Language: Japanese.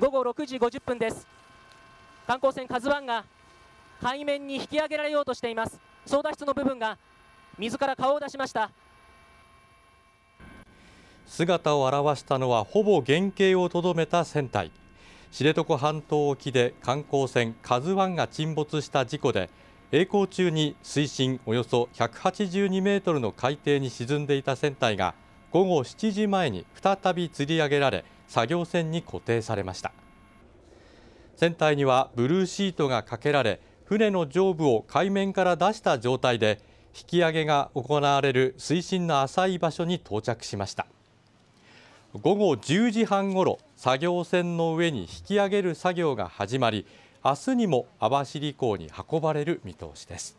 午後6時50分です観光船カズワンが海面に引き上げられようとしています操舵室の部分が水から顔を出しました姿を現したのはほぼ原型をとどめた船体知床半島沖で観光船カズワンが沈没した事故で栄光中に水深およそ182メートルの海底に沈んでいた船体が午後7時前に再び釣り上げられ作業船に固定されました船体にはブルーシートがかけられ船の上部を海面から出した状態で引き上げが行われる水深の浅い場所に到着しました午後10時半ごろ作業船の上に引き上げる作業が始まり明日にも網走港に運ばれる見通しです